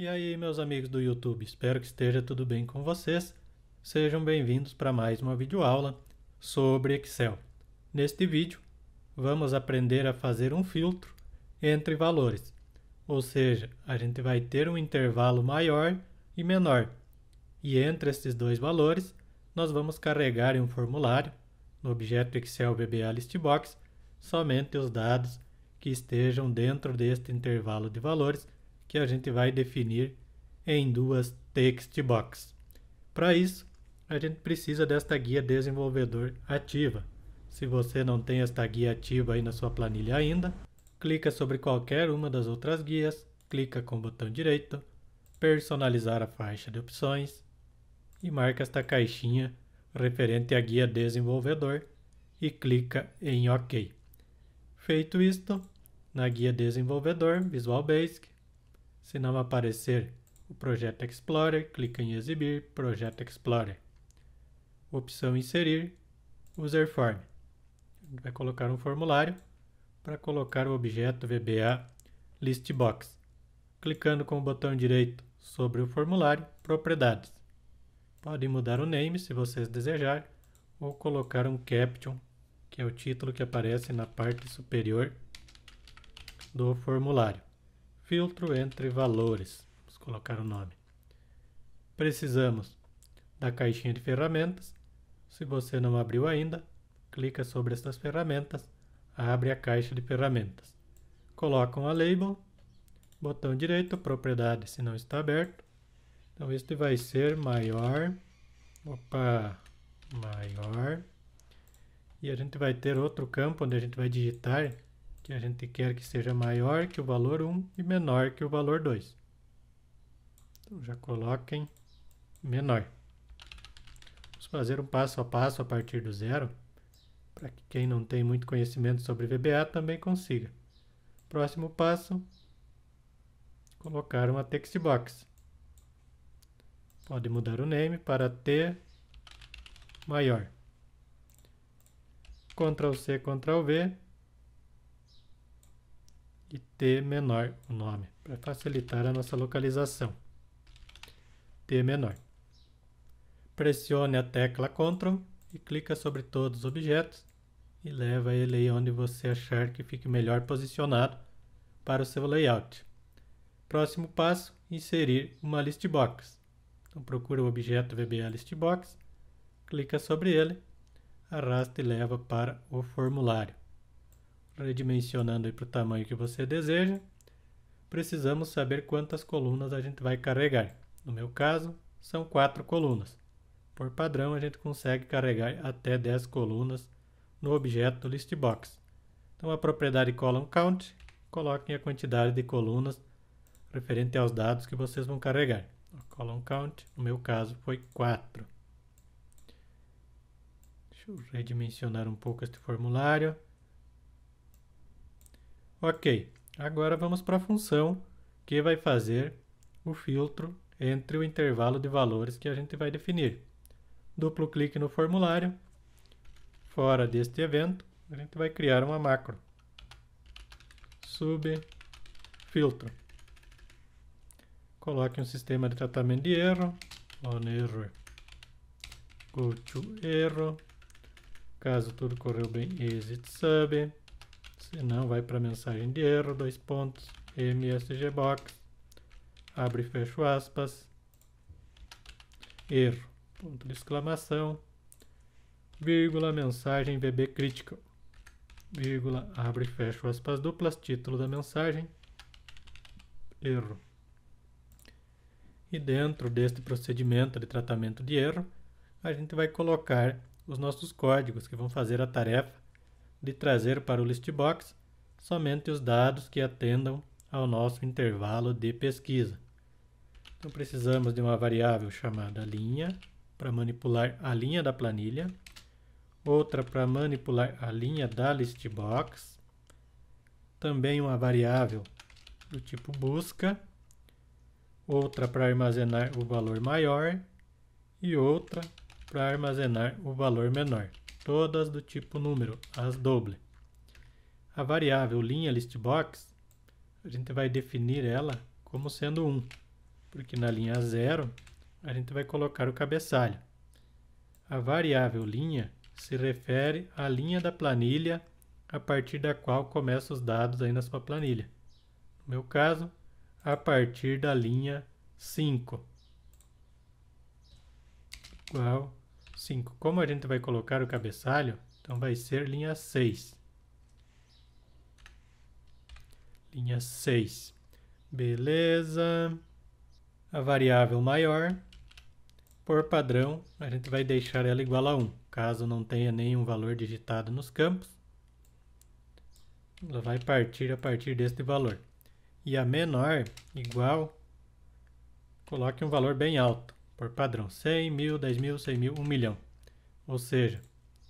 E aí, meus amigos do YouTube, espero que esteja tudo bem com vocês. Sejam bem-vindos para mais uma videoaula sobre Excel. Neste vídeo, vamos aprender a fazer um filtro entre valores, ou seja, a gente vai ter um intervalo maior e menor. E entre esses dois valores, nós vamos carregar em um formulário, no objeto Excel VBA Listbox, somente os dados que estejam dentro deste intervalo de valores que a gente vai definir em duas text boxes. Para isso, a gente precisa desta guia desenvolvedor ativa. Se você não tem esta guia ativa aí na sua planilha ainda, clica sobre qualquer uma das outras guias, clica com o botão direito, personalizar a faixa de opções e marca esta caixinha referente à guia desenvolvedor e clica em OK. Feito isto, na guia desenvolvedor Visual Basic, se não aparecer o projeto Explorer, clica em Exibir, Projeto Explorer. Opção Inserir, User Form. Vai colocar um formulário para colocar o objeto VBA Listbox. Clicando com o botão direito sobre o formulário, Propriedades. Podem mudar o name se vocês desejarem ou colocar um caption, que é o título que aparece na parte superior do formulário. Filtro entre valores. Vamos colocar o nome. Precisamos da caixinha de ferramentas. Se você não abriu ainda, clica sobre estas ferramentas, abre a caixa de ferramentas. Colocam a label, botão direito, propriedade se não está aberto. Então este vai ser maior, opa, maior. E a gente vai ter outro campo onde a gente vai digitar que a gente quer que seja maior que o valor 1 e menor que o valor 2. Então já coloquem menor. Vamos fazer um passo a passo a partir do zero, para que quem não tem muito conhecimento sobre VBA também consiga. Próximo passo, colocar uma text box. Pode mudar o name para T maior. Ctrl C, Ctrl V, e T menor o nome, para facilitar a nossa localização. T menor. Pressione a tecla Ctrl e clica sobre todos os objetos e leva ele aí onde você achar que fique melhor posicionado para o seu layout. Próximo passo, inserir uma listbox. Então procura o objeto VBA Listbox, clica sobre ele, arrasta e leva para o formulário. Redimensionando para o tamanho que você deseja, precisamos saber quantas colunas a gente vai carregar. No meu caso, são quatro colunas. Por padrão, a gente consegue carregar até 10 colunas no objeto listbox. Então, a propriedade ColumnCount coloquem a quantidade de colunas referente aos dados que vocês vão carregar. ColumnCount, no meu caso, foi 4. Deixa eu redimensionar um pouco este formulário. Ok, agora vamos para a função que vai fazer o filtro entre o intervalo de valores que a gente vai definir. Duplo clique no formulário. Fora deste evento, a gente vai criar uma macro. Sub filtro. Coloque um sistema de tratamento de erro. On error. Go to erro. Caso tudo correu bem, exit sub senão vai para mensagem de erro, dois pontos, msgbox, abre e fecho aspas, erro, ponto de exclamação, vírgula, mensagem VB critical, vírgula, abre e fecho aspas duplas, título da mensagem, erro. E dentro deste procedimento de tratamento de erro, a gente vai colocar os nossos códigos que vão fazer a tarefa de trazer para o Listbox somente os dados que atendam ao nosso intervalo de pesquisa. Então precisamos de uma variável chamada linha para manipular a linha da planilha, outra para manipular a linha da listbox, também uma variável do tipo busca, outra para armazenar o valor maior e outra para armazenar o valor menor todas do tipo número, as doble. A variável linha listbox, a gente vai definir ela como sendo 1, porque na linha 0 a gente vai colocar o cabeçalho. A variável linha se refere à linha da planilha a partir da qual começa os dados aí na sua planilha. No meu caso, a partir da linha 5, igual 5. Como a gente vai colocar o cabeçalho, então vai ser linha 6. Linha 6. Beleza. A variável maior, por padrão, a gente vai deixar ela igual a 1. Caso não tenha nenhum valor digitado nos campos, ela vai partir a partir deste valor. E a menor, igual, coloque um valor bem alto por padrão 100 mil, 10 mil, 100 mil, 1 milhão. Ou seja,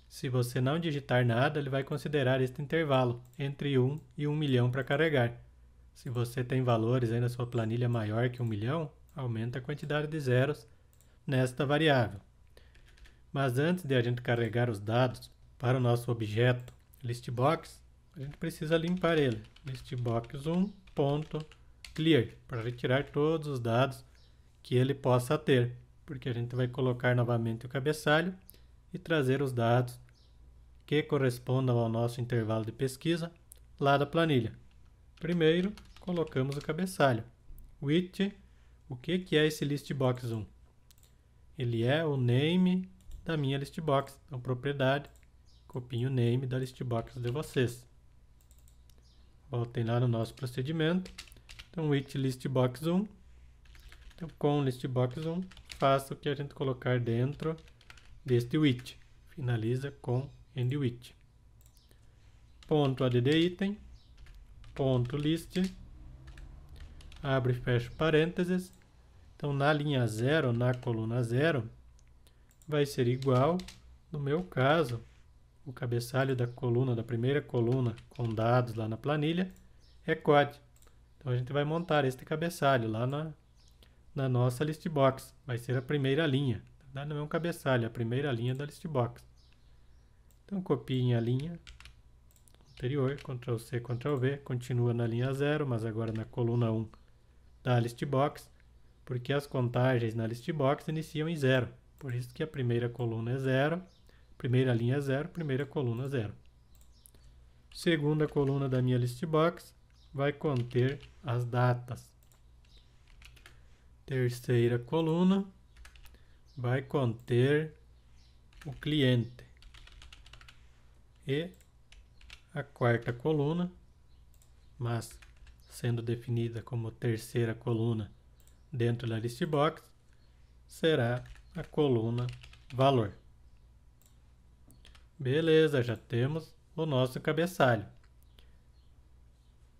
se você não digitar nada, ele vai considerar este intervalo entre 1 e 1 milhão para carregar. Se você tem valores aí na sua planilha maior que 1 milhão, aumenta a quantidade de zeros nesta variável. Mas antes de a gente carregar os dados para o nosso objeto listbox, a gente precisa limpar ele. listbox1.clear para retirar todos os dados que ele possa ter porque a gente vai colocar novamente o cabeçalho e trazer os dados que correspondam ao nosso intervalo de pesquisa lá da planilha. Primeiro, colocamos o cabeçalho. With, o que, que é esse listbox 1? Ele é o name da minha listbox, então propriedade, Copinho o name da listbox de vocês. Voltem lá no nosso procedimento. Então, with listbox 1, então, com listbox 1, faça o que a gente colocar dentro deste widget. Finaliza com end widget. Ponto add item, ponto list, abre e fecha parênteses. Então, na linha 0, na coluna 0, vai ser igual, no meu caso, o cabeçalho da coluna, da primeira coluna com dados lá na planilha, é COD. Então, a gente vai montar este cabeçalho lá na, na nossa list box. Vai ser a primeira linha. Tá? não é um cabeçalho, é a primeira linha da list box. Então copiem a linha anterior, Ctrl C, Ctrl V, continua na linha 0, mas agora na coluna 1 um da list box, porque as contagens na list box iniciam em 0. Por isso que a primeira coluna é 0, primeira linha é 0, primeira coluna 0. Segunda coluna da minha list box vai conter as datas Terceira coluna vai conter o cliente. E a quarta coluna, mas sendo definida como terceira coluna dentro da list box, será a coluna valor. Beleza, já temos o nosso cabeçalho.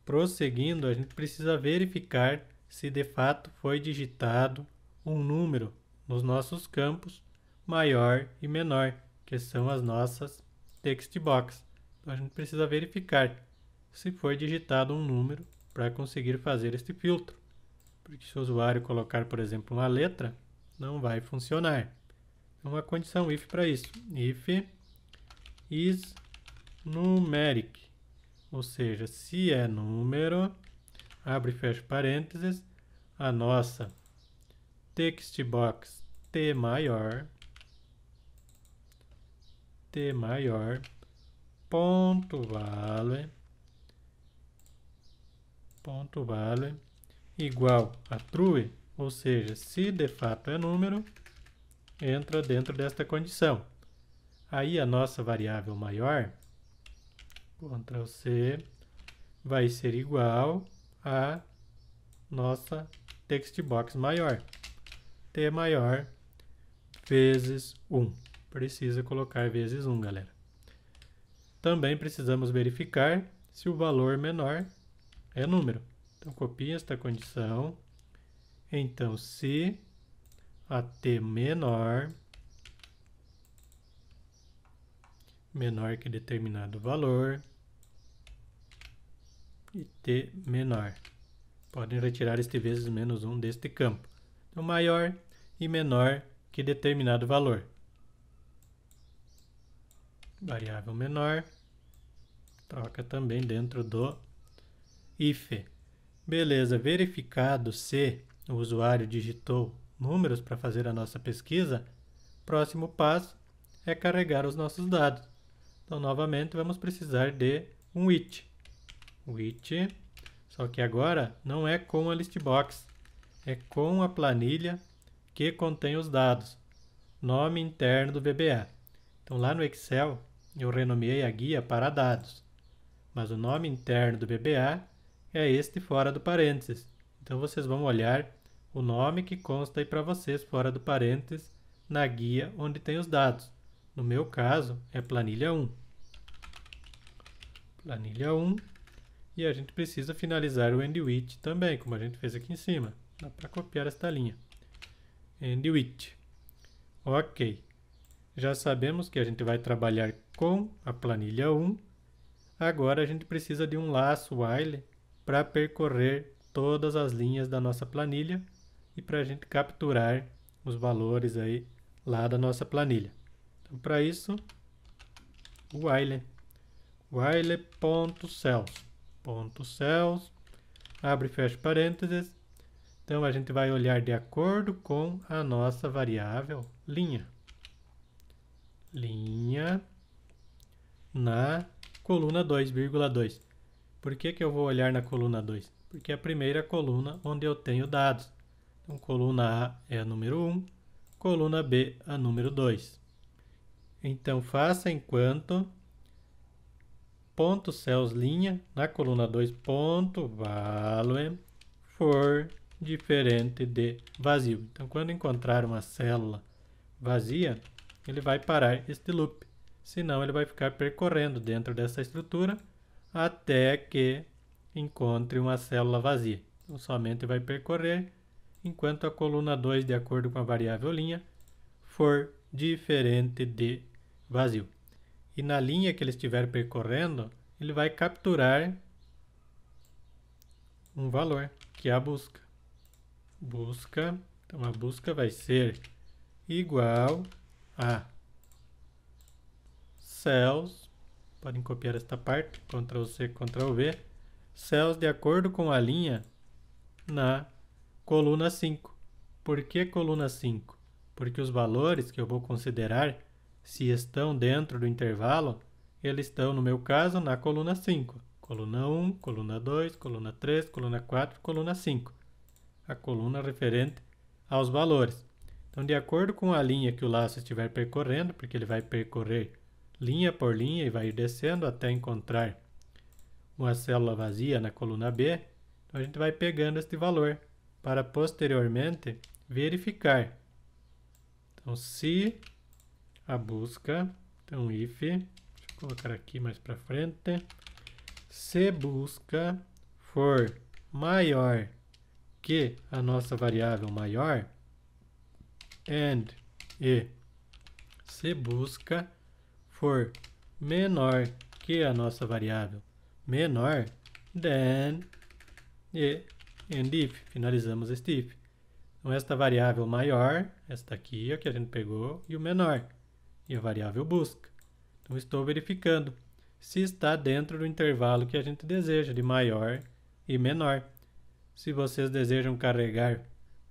Prosseguindo, a gente precisa verificar se de fato foi digitado um número nos nossos campos maior e menor, que são as nossas text box. Então a gente precisa verificar se foi digitado um número para conseguir fazer este filtro. Porque se o usuário colocar, por exemplo, uma letra, não vai funcionar. Então é a condição if para isso, if is numeric, ou seja, se é número, abre e fecha parênteses, a nossa textbox T maior, T maior, ponto vale, ponto vale, igual a true, ou seja, se de fato é número, entra dentro desta condição. Aí a nossa variável maior, Ctrl C, vai ser igual a nossa text box maior. T maior vezes 1. Precisa colocar vezes 1, galera. Também precisamos verificar se o valor menor é número. Então, copia esta condição. Então, se a t menor menor que determinado valor, T menor. Podem retirar este vezes menos 1 deste campo. Então, maior e menor que determinado valor. Variável menor. Troca também dentro do if. Beleza, verificado se o usuário digitou números para fazer a nossa pesquisa, próximo passo é carregar os nossos dados. Então, novamente, vamos precisar de um it which, só que agora não é com a listbox, é com a planilha que contém os dados, nome interno do VBA. Então lá no Excel eu renomeei a guia para dados, mas o nome interno do BBA é este fora do parênteses. Então vocês vão olhar o nome que consta aí para vocês fora do parênteses na guia onde tem os dados. No meu caso, é planilha 1. Planilha 1 e a gente precisa finalizar o endwith também, como a gente fez aqui em cima. Dá para copiar esta linha. Endwith. Ok. Já sabemos que a gente vai trabalhar com a planilha 1. Agora a gente precisa de um laço while para percorrer todas as linhas da nossa planilha e para a gente capturar os valores aí lá da nossa planilha. Então, para isso, while, while.cells ponto cells, abre e fecha parênteses. Então a gente vai olhar de acordo com a nossa variável linha. Linha na coluna 2,2. Por que, que eu vou olhar na coluna 2? Porque é a primeira coluna onde eu tenho dados. Então coluna A é a número 1, coluna B a número 2. Então faça enquanto ponto cells linha na coluna 2 ponto value for diferente de vazio. Então, quando encontrar uma célula vazia, ele vai parar este loop. Senão, ele vai ficar percorrendo dentro dessa estrutura até que encontre uma célula vazia. Então, somente vai percorrer enquanto a coluna 2, de acordo com a variável linha, for diferente de vazio e na linha que ele estiver percorrendo, ele vai capturar um valor, que é a busca. Busca, então a busca vai ser igual a cells, podem copiar esta parte, Ctrl C, Ctrl V, cells de acordo com a linha na coluna 5. Por que coluna 5? Porque os valores que eu vou considerar se estão dentro do intervalo, eles estão, no meu caso, na coluna 5. Coluna 1, coluna 2, coluna 3, coluna 4, coluna 5. A coluna referente aos valores. Então, de acordo com a linha que o laço estiver percorrendo, porque ele vai percorrer linha por linha e vai ir descendo até encontrar uma célula vazia na coluna B, então a gente vai pegando este valor para posteriormente verificar. Então, se a busca. Então, if, deixa eu colocar aqui mais para frente. Se busca for maior que a nossa variável maior, and e se busca for menor que a nossa variável menor, then e and if. Finalizamos este if. Então, esta variável maior, esta aqui, a que a gente pegou, e o menor e a variável busca. Então, estou verificando se está dentro do intervalo que a gente deseja, de maior e menor. Se vocês desejam carregar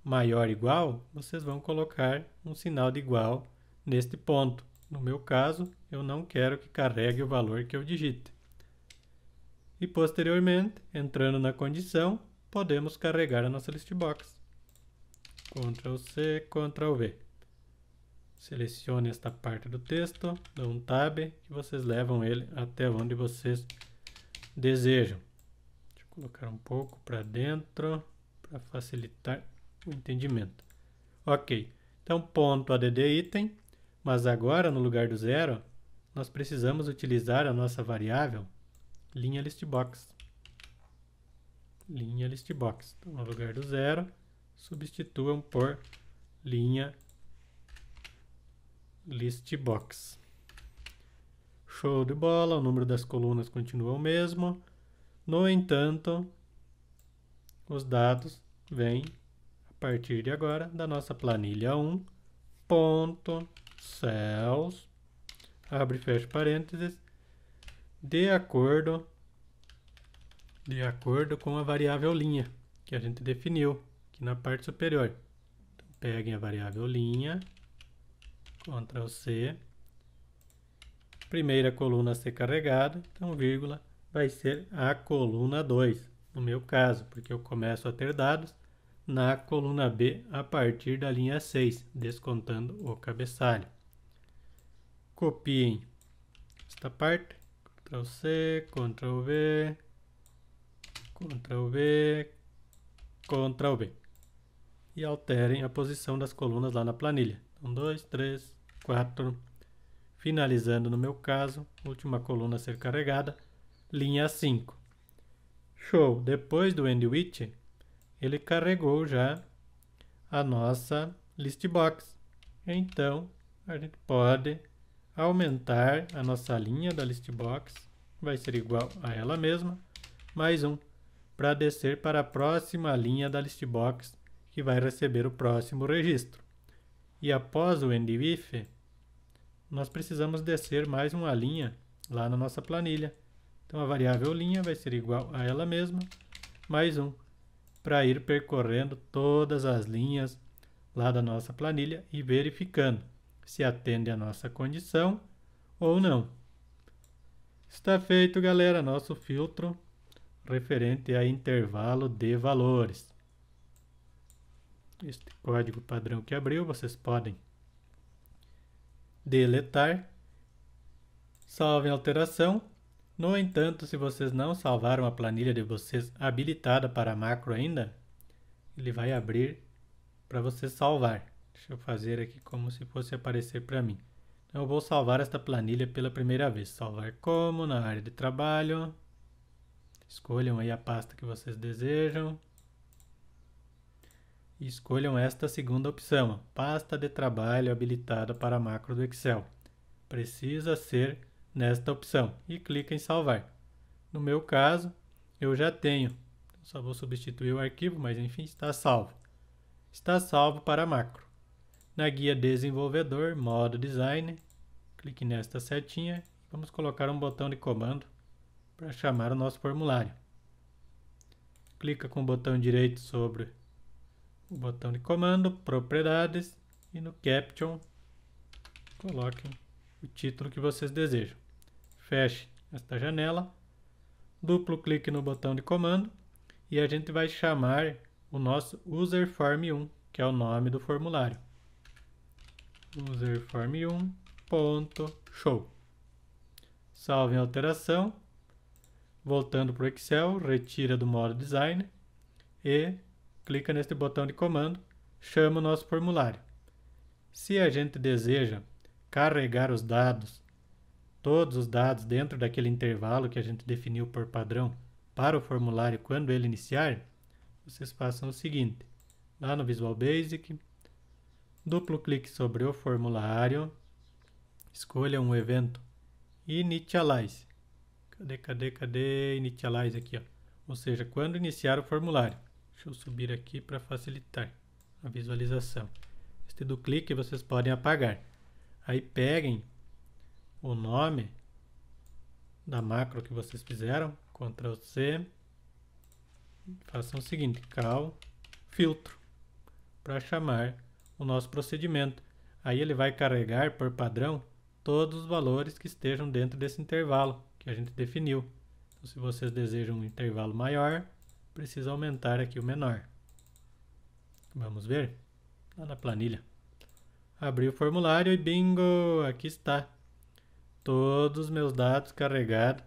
maior igual, vocês vão colocar um sinal de igual neste ponto. No meu caso, eu não quero que carregue o valor que eu digite. E posteriormente, entrando na condição, podemos carregar a nossa list box. Ctrl C, Ctrl V selecione esta parte do texto, dê um tab e vocês levam ele até onde vocês desejam. Deixa eu colocar um pouco para dentro para facilitar o entendimento. Ok, então ponto add item, mas agora no lugar do zero nós precisamos utilizar a nossa variável linha listbox. Linha listbox. Então, no lugar do zero, substituam por linha listbox listbox. Show de bola, o número das colunas continua o mesmo. No entanto, os dados vêm a partir de agora da nossa planilha 1. Ponto, cells, abre e fecha parênteses, de acordo, de acordo com a variável linha que a gente definiu aqui na parte superior. Então, peguem a variável linha Ctrl C. Primeira coluna a ser carregada, então vírgula vai ser a coluna 2, no meu caso, porque eu começo a ter dados na coluna B a partir da linha 6, descontando o cabeçalho. Copiem esta parte, Ctrl C, Ctrl V, Ctrl V, Ctrl V e alterem a posição das colunas lá na planilha. Um, então, dois, três, quatro. Finalizando no meu caso, última coluna a ser carregada, linha 5. Show! Depois do Endwich, ele carregou já a nossa listbox. Então, a gente pode aumentar a nossa linha da listbox, vai ser igual a ela mesma, mais um, para descer para a próxima linha da listbox que vai receber o próximo registro. E após o endif, nós precisamos descer mais uma linha lá na nossa planilha. Então a variável linha vai ser igual a ela mesma, mais um, para ir percorrendo todas as linhas lá da nossa planilha e verificando se atende à nossa condição ou não. Está feito, galera, nosso filtro referente a intervalo de valores este código padrão que abriu, vocês podem deletar, salvem alteração. No entanto, se vocês não salvaram a planilha de vocês habilitada para macro ainda, ele vai abrir para você salvar. Deixa eu fazer aqui como se fosse aparecer para mim. Então, eu vou salvar esta planilha pela primeira vez. Salvar como? Na área de trabalho. Escolham aí a pasta que vocês desejam escolham esta segunda opção, pasta de trabalho habilitada para macro do Excel. Precisa ser nesta opção e clica em salvar. No meu caso, eu já tenho, só vou substituir o arquivo, mas enfim, está salvo. Está salvo para macro. Na guia desenvolvedor, modo design, clique nesta setinha. Vamos colocar um botão de comando para chamar o nosso formulário. Clica com o botão direito sobre o botão de comando, propriedades e no caption coloquem o título que vocês desejam. Feche esta janela, duplo clique no botão de comando e a gente vai chamar o nosso user form 1, que é o nome do formulário. userform1.show. Salve a alteração. Voltando para o Excel, retira do modo design e clica neste botão de comando, chama o nosso formulário. Se a gente deseja carregar os dados, todos os dados dentro daquele intervalo que a gente definiu por padrão para o formulário quando ele iniciar, vocês façam o seguinte. Lá no Visual Basic, duplo clique sobre o formulário, escolha um evento, Initialize. Cadê, cadê, cadê? Initialize aqui, ó. Ou seja, quando iniciar o formulário. Deixa eu subir aqui para facilitar a visualização. Este do clique vocês podem apagar. Aí peguem o nome da macro que vocês fizeram, Ctrl C, façam o seguinte, cal filtro, para chamar o nosso procedimento. Aí ele vai carregar por padrão todos os valores que estejam dentro desse intervalo que a gente definiu. Então, se vocês desejam um intervalo maior, preciso aumentar aqui o menor. Vamos ver? Lá tá na planilha. Abri o formulário e bingo! Aqui está. Todos os meus dados carregados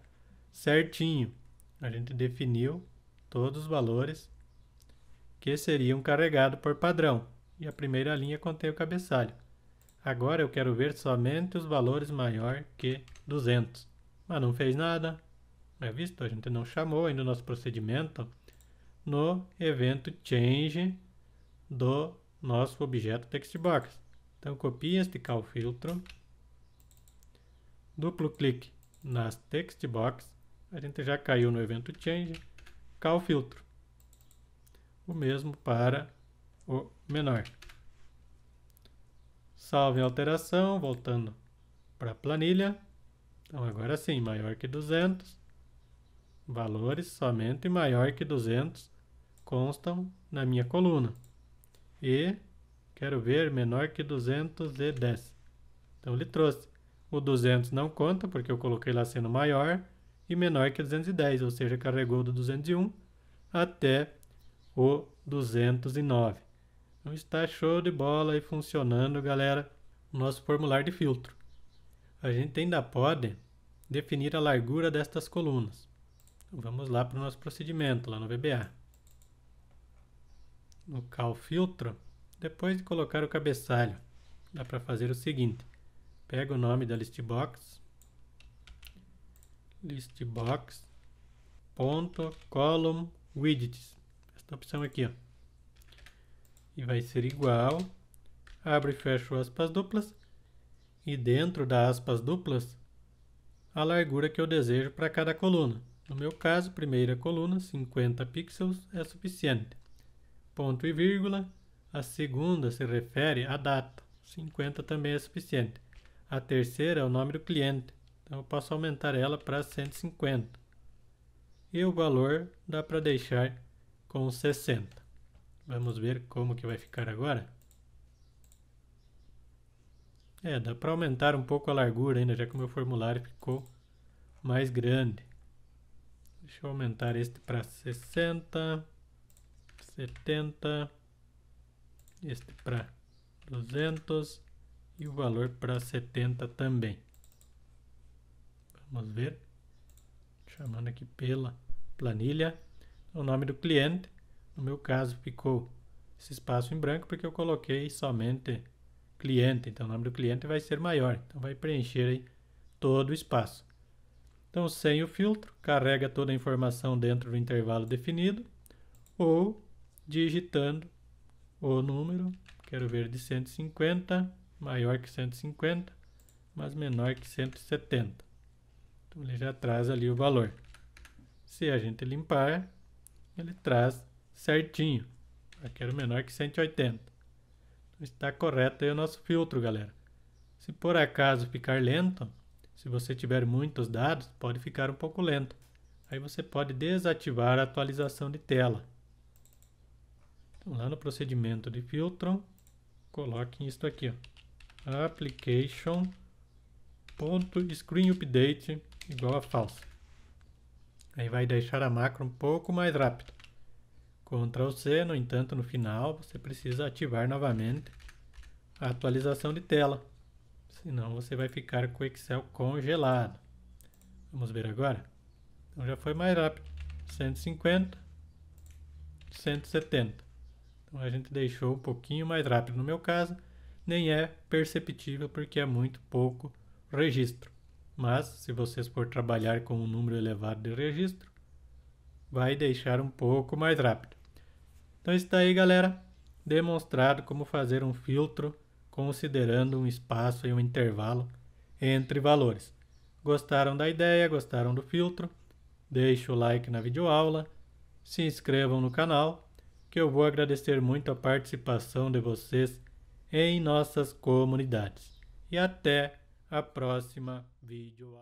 certinho. A gente definiu todos os valores que seriam carregados por padrão. E a primeira linha contém o cabeçalho. Agora eu quero ver somente os valores maior que 200. Mas não fez nada. Não é visto? A gente não chamou ainda o nosso procedimento no evento change do nosso objeto textbox. Então copie este cal filtro, duplo clique nas textbox, a gente já caiu no evento change, cal filtro. O mesmo para o menor. Salve a alteração, voltando para a planilha. Então agora sim, maior que 200. Valores somente maior que 200 constam na minha coluna. E quero ver menor que 210. Então ele trouxe. O 200 não conta porque eu coloquei lá sendo maior e menor que 210, ou seja, carregou do 201 até o 209. Então está show de bola e funcionando, galera, o nosso formulário de filtro. A gente ainda pode definir a largura destas colunas. Então, vamos lá para o nosso procedimento lá no VBA no cal filtro, depois de colocar o cabeçalho, dá para fazer o seguinte. Pega o nome da listbox, listbox, ponto, column, widgets. Esta opção aqui, ó. E vai ser igual, abre e fecha aspas duplas, e dentro das aspas duplas, a largura que eu desejo para cada coluna. No meu caso, primeira coluna, 50 pixels é suficiente ponto e vírgula. A segunda se refere à data. 50 também é suficiente. A terceira é o nome do cliente. Então eu posso aumentar ela para 150. E o valor dá para deixar com 60. Vamos ver como que vai ficar agora. É, dá para aumentar um pouco a largura ainda, já que o meu formulário ficou mais grande. Deixa eu aumentar este para 60. 70, este para 200 e o valor para 70 também. Vamos ver, chamando aqui pela planilha, o nome do cliente, no meu caso ficou esse espaço em branco porque eu coloquei somente cliente, então o nome do cliente vai ser maior, então vai preencher aí todo o espaço. Então, sem o filtro, carrega toda a informação dentro do intervalo definido ou digitando o número, quero ver de 150, maior que 150, mas menor que 170. Então ele já traz ali o valor. Se a gente limpar, ele traz certinho. Eu quero menor que 180. Então, está correto aí o nosso filtro, galera. Se por acaso ficar lento, se você tiver muitos dados, pode ficar um pouco lento. Aí você pode desativar a atualização de tela lá no procedimento de filtro, coloquem isso aqui, ó. application ponto screen update igual a false. Aí vai deixar a macro um pouco mais rápido. Ctrl C, no entanto, no final você precisa ativar novamente a atualização de tela, senão você vai ficar com o Excel congelado. Vamos ver agora. Então já foi mais rápido. 150, 170. Então, a gente deixou um pouquinho mais rápido. No meu caso, nem é perceptível porque é muito pouco registro. Mas se vocês for trabalhar com um número elevado de registro, vai deixar um pouco mais rápido. Então está aí, galera, demonstrado como fazer um filtro considerando um espaço e um intervalo entre valores. Gostaram da ideia? Gostaram do filtro? Deixe o like na videoaula, se inscrevam no canal que eu vou agradecer muito a participação de vocês em nossas comunidades. E até a próxima vídeo.